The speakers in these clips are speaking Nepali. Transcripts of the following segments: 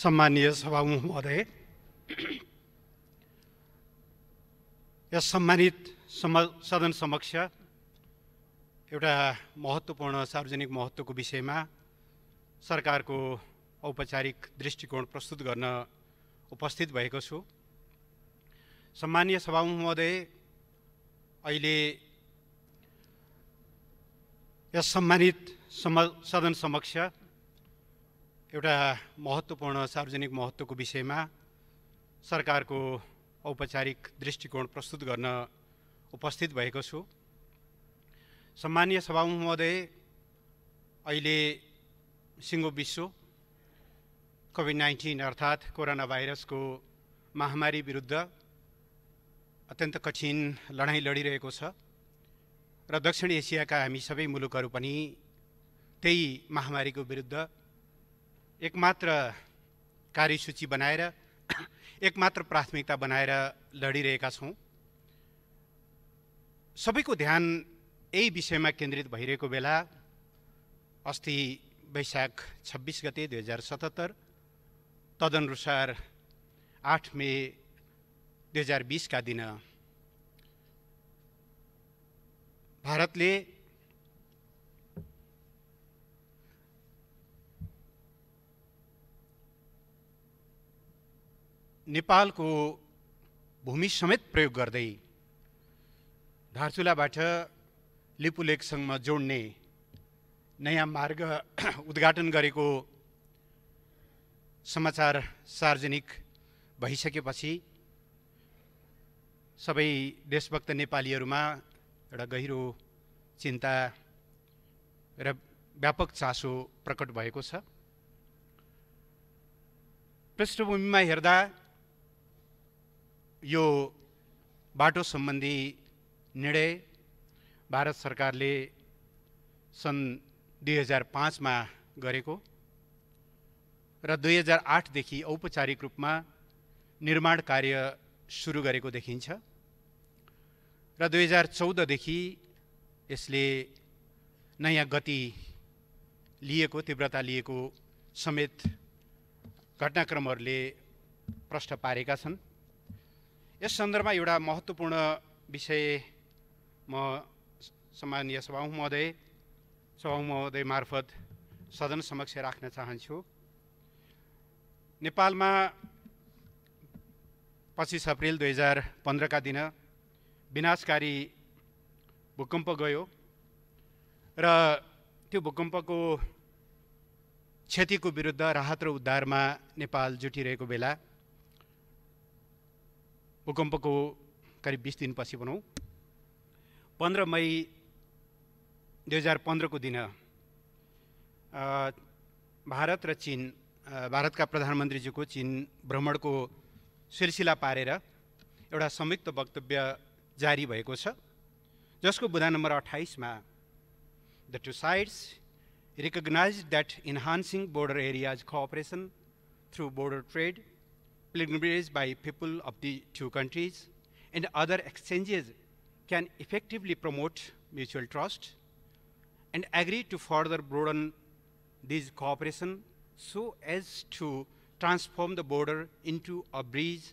सम्मानीय सभामुख महोदय यस सम्मानित सम सदन समक्ष एउटा महत्त्वपूर्ण सार्वजनिक महत्त्वको विषयमा सरकारको औपचारिक दृष्टिकोण प्रस्तुत गर्न उपस्थित भएको छु सम्मानीय सभामुख महोदय अहिले यस सम्मानित सम सदन समक्ष एउटा महत्त्वपूर्ण सार्वजनिक महत्त्वको विषयमा सरकारको औपचारिक दृष्टिकोण प्रस्तुत गर्न उपस्थित भएको छु सम्मान्य सभामुख महोदय अहिले सिङ्गो विश्व कोभिड नाइन्टिन अर्थात् कोरोना भाइरसको महामारी विरुद्ध अत्यन्त कठिन लडाइँ लडिरहेको छ र दक्षिण एसियाका हामी सबै मुलुकहरू पनि त्यही महामारीको विरुद्ध एकमात्र कार्यसूची बनाएर एकमात्र प्राथमिकता बनाएर लडिरहेका छौँ सबैको ध्यान यही विषयमा केन्द्रित भइरहेको बेला अस्ति वैशाख छब्बिस गते दुई हजार सतहत्तर तदनुसार आठ मे दुई हजार बिसका दिन भारतले नेपालको भूमि समेत प्रयोग गर्दै धारचुलाबाट लिपुलेकसँग जोड्ने नयाँ मार्ग उद्घाटन गरेको समाचार सार्वजनिक भइसकेपछि सबै देशभक्त नेपालीहरूमा एउटा गहिरो चिन्ता र व्यापक चासो प्रकट भएको छ पृष्ठभूमिमा हेर्दा यो बाटो सम्बन्धी निर्णय भारत सरकारले सन् दुई हजार पाँचमा गरेको र दुई हजार आठदेखि औपचारिक रूपमा निर्माण कार्य सुरु गरेको देखिन्छ र दुई हजार चौधदेखि यसले नयाँ गति लिएको तीव्रता लिएको समेत घटनाक्रमहरूले प्रष्ट पारेका छन् यस सन्दर्भमा एउटा महत्त्वपूर्ण विषय म सम्मानीय सभा महोदय सभामुख महोदय मार्फत सदन समक्ष राख्न चाहन्छु नेपालमा पच्चिस अप्रेल दुई हजार पन्ध्रका दिन विनाशकारी भूकम्प गयो र त्यो भूकम्पको क्षतिको विरुद्ध राहत र उद्धारमा नेपाल जुटिरहेको बेला भूकम्पको करिब बिस दिनपछि भनौँ पन्ध्र मई दुई हजार पन्ध्रको दिन भारत र चिन भारतका प्रधानमन्त्रीजीको चिन भ्रमणको सिलसिला पारेर एउटा संयुक्त वक्तव्य जारी भएको छ जसको बुधा नम्बर अठाइसमा the two sides recognise that enhancing border areas cooperation through border trade pilgrimages by people of the two countries and other exchanges can effectively promote mutual trust and agree to further broaden this cooperation so as to transform the border into a bridge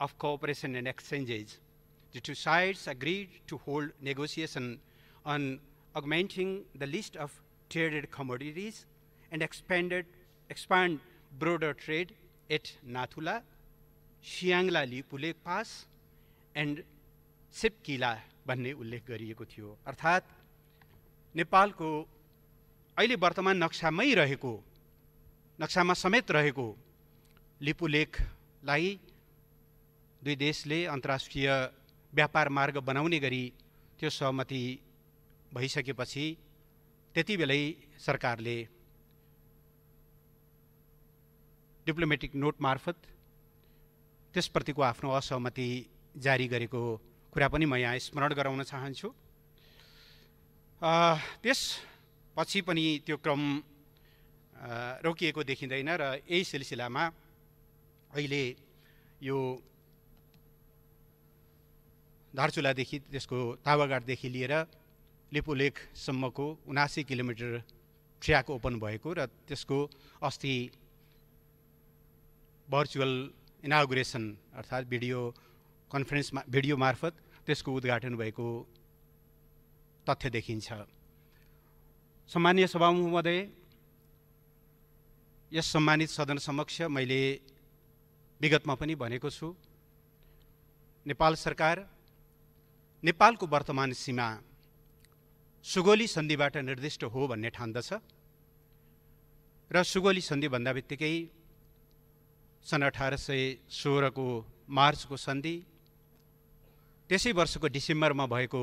of cooperation and exchanges. The two sides agreed to hold negotiation on augmenting the list of traded commodities and expanded, expand broader trade at Nathula सियाङला पुलेक पास एन्ड सिप किला भन्ने उल्लेख गरिएको थियो अर्थात् नेपालको अहिले वर्तमान नक्सामै रहेको नक्सामा समेत रहेको लिपुलेखलाई दुई देशले अन्तर्राष्ट्रिय व्यापार मार्ग बनाउने गरी त्यो सहमति भइसकेपछि त्यति बेलै सरकारले डिप्लोमेटिक नोट मार्फत त्यसप्रतिको आफ्नो असहमति जारी गरेको कुरा पनि म यहाँ स्मरण गराउन चाहन्छु त्यसपछि पनि त्यो क्रम रोकिएको देखिँदैन र यही सिलसिलामा अहिले यो धारचुलादेखि त्यसको तावागाडदेखि लिएर लिपुलेखसम्मको उनासी किलोमिटर ट्र्याक ओपन भएको र त्यसको अस्ति भर्चुअल इनागुरेसन अर्थात् भिडियो कन्फरेन्समा भिडियो मार्फत त्यसको उद्घाटन भएको तथ्य देखिन्छ सम्मान्य सभामुख महोदय यस सम्मानित सदन समक्ष मैले विगतमा पनि भनेको छु नेपाल सरकार नेपालको वर्तमान सीमा सुगोली सन्धिबाट निर्दिष्ट हो भन्ने ठान्दछ र सुगोली सन्धिभन्दा बित्तिकै सन् अठार सय सोह्रको मार्चको सन्धि त्यसै वर्षको डिसेम्बरमा भएको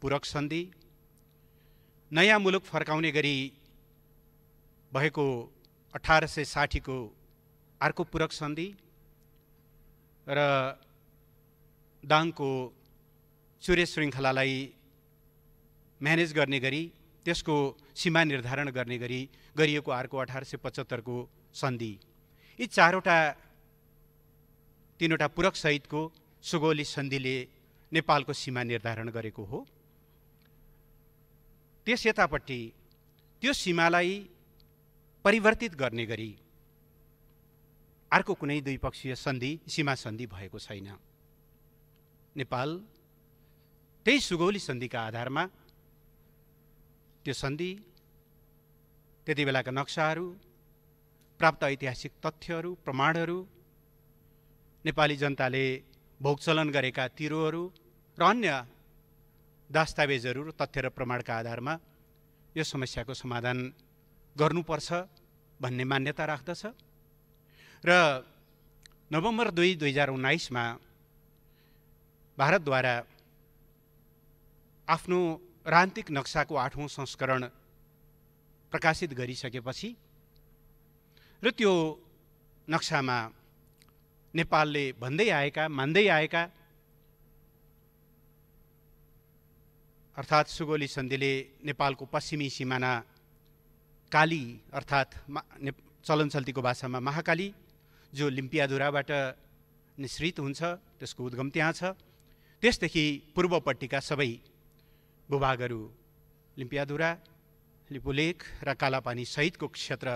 पूरक सन्धि नयाँ मुलुक फर्काउने गरी भएको अठार सय साठीको अर्को पूरक सन्धि र दाङको सूर्य श्रृङ्खलालाई म्यानेज गर्ने गरी त्यसको सीमा निर्धारण गर्ने गरी गरिएको अर्को अठार सय पचहत्तरको सन्धि यी चारवटा तिनवटा पूरकसहितको सुगौली सन्धिले नेपालको सीमा निर्धारण गरेको हो त्यस यतापट्टि त्यो सीमालाई परिवर्तित गर्ने गरी अर्को कुनै द्विपक्षीय सन्धि सीमा सन्धि भएको छैन नेपाल त्यही सुगौली सन्धिका आधारमा त्यो सन्धि त्यति बेलाका नक्साहरू प्राप्त ऐतिहासिक तथ्यहरू प्रमाणहरू नेपाली जनताले भोगचलन गरेका तिरोहरू र अन्य दस्तावेजहरू र तथ्य र प्रमाणका आधारमा यो समस्याको समाधान गर्नुपर्छ भन्ने मान्यता राख्दछ र नोभेम्बर दुई दुई हजार उन्नाइसमा भारतद्वारा आफ्नो रान्तिक नक्साको आठौँ संस्करण प्रकाशित गरिसकेपछि र त्यो नक्सामा नेपालले भन्दै आएका मान्दै आएका अर्थात् सुगोली सन्धिले नेपालको पश्चिमी सिमाना काली अर्थात् चलन चल्तीको भाषामा महाकाली जो लिम्पियाधुराबाट निश्रित हुन्छ त्यसको उद्गम त्यहाँ छ त्यसदेखि पूर्वपट्टिका सबै भूभागहरू लिम्पियाधुरा लिपुलेख र कालापानी सहितको क्षेत्र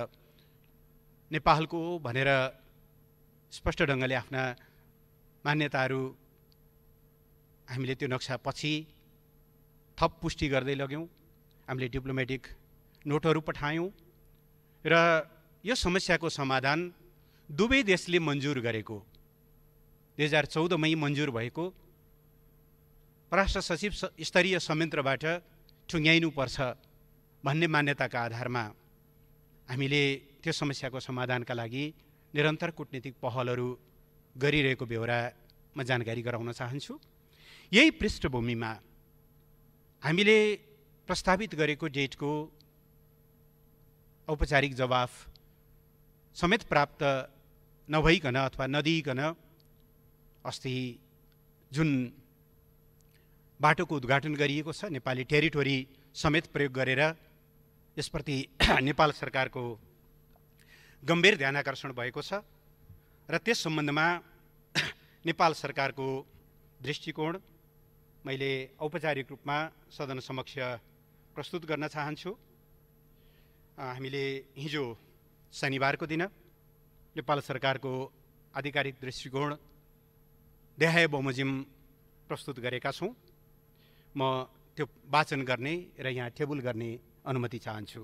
नेपालको हो भनेर स्पष्ट ढङ्गले आफ्ना मान्यताहरू हामीले त्यो नक्सा पछि थप पुष्टि गर्दै लग्यौँ हामीले डिप्लोमेटिक नोटहरू पठायौँ र यो समस्याको समाधान दुवै देशले मन्जुर गरेको दुई हजार चौधमै मन्जुर भएको राष्ट्र सचिव स्तरीय संयन्त्रबाट ठुङ्ग्याइनुपर्छ भन्ने मान्यताका आधारमा हामीले त्यो समस्याको समाधानका लागि निरन्तर कुटनीतिक पहलहरू गरिरहेको बेहोरा म जानकारी गराउन चाहन्छु यही पृष्ठभूमिमा हामीले प्रस्तावित गरेको डेटको औपचारिक जवाफ समेत प्राप्त नभइकन अथवा नदिइकन अस्ति जुन बाटोको उद्घाटन गरिएको छ नेपाली टेरिटोरी समेत प्रयोग गरेर यसप्रति नेपाल सरकारको गम्भीर ध्यान आकर्षण भएको छ र त्यस सम्बन्धमा नेपाल सरकारको दृष्टिकोण मैले औपचारिक रूपमा सदन समक्ष प्रस्तुत गर्न चाहन्छु हामीले हिजो शनिबारको दिन नेपाल सरकारको आधिकारिक दृष्टिकोण देहाय बमोजिम प्रस्तुत गरेका छौँ म त्यो वाचन गर्ने र यहाँ टेबुल गर्ने अनुमति चाहन्छु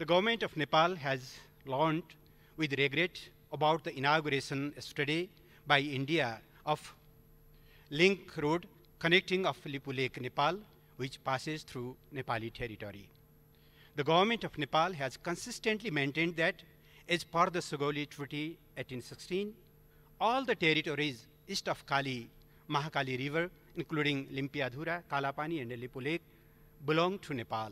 the government of Nepal has learned with regret about the inauguration yesterday by India of link road connecting of Lipu Lake, Nepal, which passes through Nepali territory. The government of Nepal has consistently maintained that, as per the Sogoli Treaty 1816, all the territories east of Kali, Mahakali River, including Limpiadhura, Kalapani, and Lipu Lake, belong to Nepal.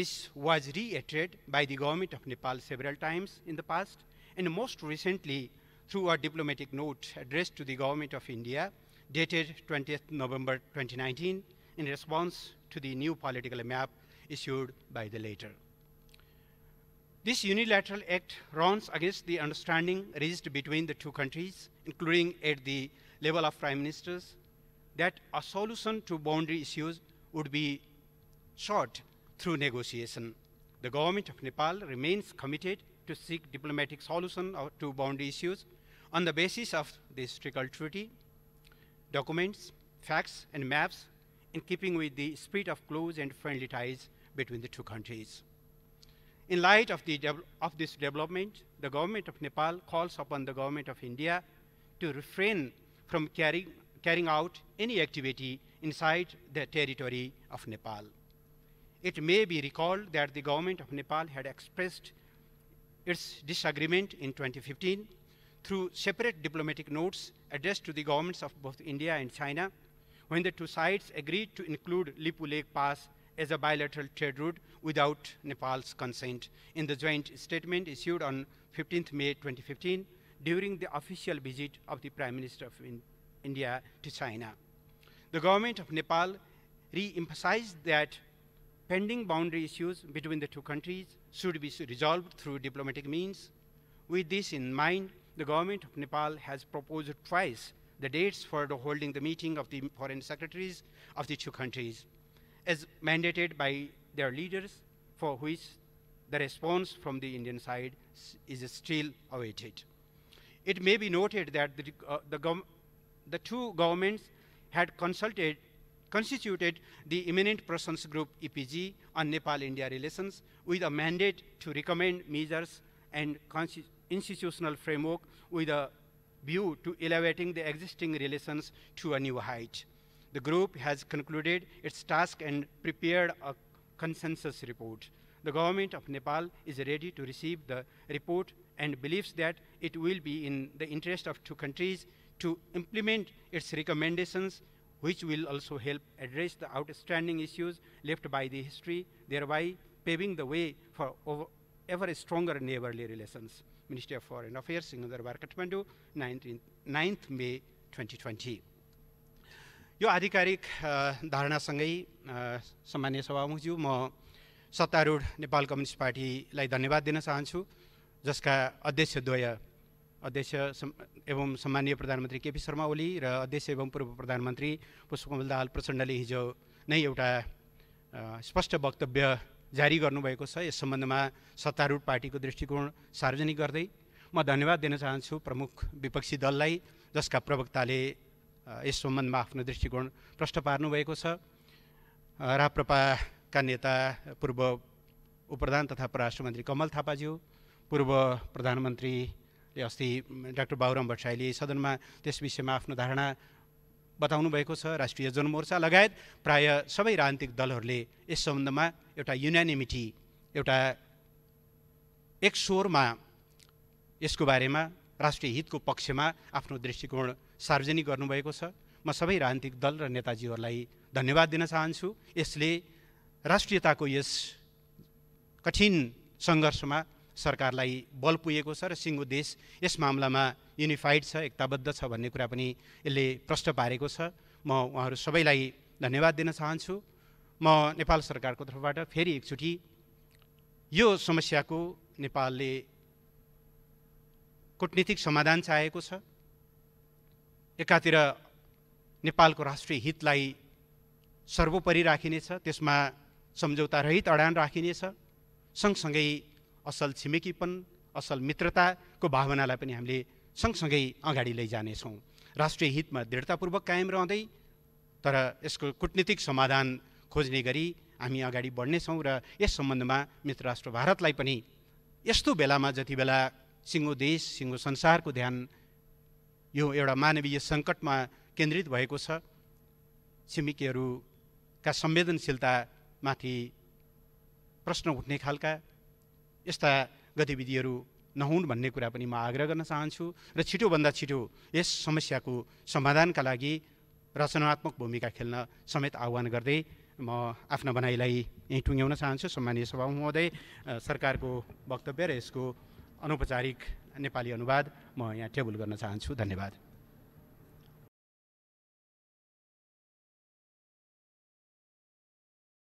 This was reiterated by the government of Nepal several times in the past, and most recently through a diplomatic note addressed to the government of India dated 20th November 2019 in response to the new political map issued by the latter. This unilateral act runs against the understanding reached between the two countries, including at the level of prime ministers, that a solution to boundary issues would be sought through negotiation. The government of Nepal remains committed to seek diplomatic solution to boundary issues on the basis of the historical treaty, documents, facts, and maps in keeping with the spirit of close and friendly ties between the two countries. In light of, of, this development, the government of Nepal calls upon the government of India to refrain from carry, carrying out any activity inside the territory of Nepal. It may be recalled that the government of Nepal had expressed its disagreement in 2015 through separate diplomatic notes addressed to the governments of both India and China when the two sides agreed to include Lipu Lake Pass as a bilateral trade route without Nepal's consent. In the joint statement issued on 15th May 2015 during the official visit of the Prime Minister of in India to China. The government of Nepal re-emphasized that pending boundary issues between the two countries should be resolved through diplomatic means. With this in mind, the government of Nepal has proposed twice the dates for the holding the meeting of the foreign secretaries of the two countries, as mandated by their leaders, for which the response from the Indian side is still awaited. It may be noted that the, uh, the, the two governments had consulted constituted the Eminent Persons Group EPG on Nepal-India relations with a mandate to recommend measures and institutional framework with a view to elevating the existing relations to a new height. The group has concluded its task and prepared a consensus report. The government of Nepal is ready to receive the report and believes that it will be in the interest of two countries to implement its recommendations which will also help address the outstanding issues left by the history, thereby paving the way for ever stronger neighborly relations. Ministry of Foreign Affairs, Singhandarbar, Kathmandu, 19, 9th May 2020. Your adhikarik uh, sangai uh, samanya sabamuju ma सभामुखज्यू Nepal Communist Party कम्युनिस्ट पार्टीलाई धन्यवाद दिन jaska जसका doya. अध्यक्ष एवं सम्मानीय प्रधानमन्त्री केपी शर्मा ओली र अध्यक्ष एवं पूर्व प्रधानमन्त्री पुष्पकमल दाहाल प्रचण्डले हिजो नै एउटा स्पष्ट वक्तव्य जारी गर्नुभएको छ यस सम्बन्धमा सत्तारूढ पार्टीको दृष्टिकोण सार्वजनिक गर्दै म धन्यवाद दिन चाहन्छु प्रमुख विपक्षी दललाई जसका प्रवक्ताले यस सम्बन्धमा आफ्नो दृष्टिकोण प्रष्ट पार्नुभएको छ राप्रपाका नेता पूर्व उपप्रधान तथा परराष्ट्र मन्त्री कमल थापाज्यू पूर्व प्रधानमन्त्री अस्ति डाक्टर बाबुराम भट्टराईले सदनमा त्यस विषयमा आफ्नो धारणा बताउनु भएको छ राष्ट्रिय जनमोर्चा लगायत प्राय सबै राजनीतिक दलहरूले यस सम्बन्धमा एउटा युनानिमिटी एउटा एक स्वरमा यसको बारेमा राष्ट्रिय हितको पक्षमा आफ्नो दृष्टिकोण सार्वजनिक गर्नुभएको छ म सबै राजनीतिक दल र नेताजीहरूलाई धन्यवाद दिन चाहन्छु यसले राष्ट्रियताको यस कठिन सङ्घर्षमा सरकारलाई बल पुगेको छ र सिङ्गो देश यस मामलामा युनिफाइड छ एकताबद्ध छ भन्ने कुरा पनि यसले प्रष्ट पारेको छ म उहाँहरू सबैलाई धन्यवाद दिन चाहन्छु म नेपाल सरकारको तर्फबाट फेरि एकचोटि यो समस्याको नेपालले कुटनीतिक समाधान चाहेको छ एकातिर नेपालको राष्ट्रिय हितलाई सर्वोपरि राखिनेछ त्यसमा सम्झौतारहित अडान राखिनेछ सँगसँगै असल छिमेकीपन असल मित्रताको भावनालाई पनि हामीले सँगसँगै अगाडि लैजानेछौँ राष्ट्रिय हितमा दृढतापूर्वक कायम रहँदै तर यसको कुटनीतिक समाधान खोज्ने गरी हामी अगाडि बढ्नेछौँ र यस सम्बन्धमा मित्र राष्ट्र भारतलाई पनि यस्तो बेलामा जति बेला सिङ्गो देश सिङ्गो संसारको ध्यान यो एउटा मानवीय सङ्कटमा केन्द्रित भएको छ छिमेकीहरूका संवेदनशीलतामाथि प्रश्न उठ्ने खालका यस्ता गतिविधिहरू नहुन् भन्ने कुरा पनि म आग्रह गर्न चाहन्छु र छिटोभन्दा छिटो यस समस्याको समाधानका लागि रचनात्मक भूमिका खेल्न समेत आह्वान गर्दै म आफ्ना भनाइलाई यहीँ टुङ्ग्याउन चाहन्छु सम्मानीय सभा महोदय सरकारको वक्तव्य र यसको अनौपचारिक नेपाली अनुवाद म यहाँ टेबल गर्न चाहन्छु धन्यवाद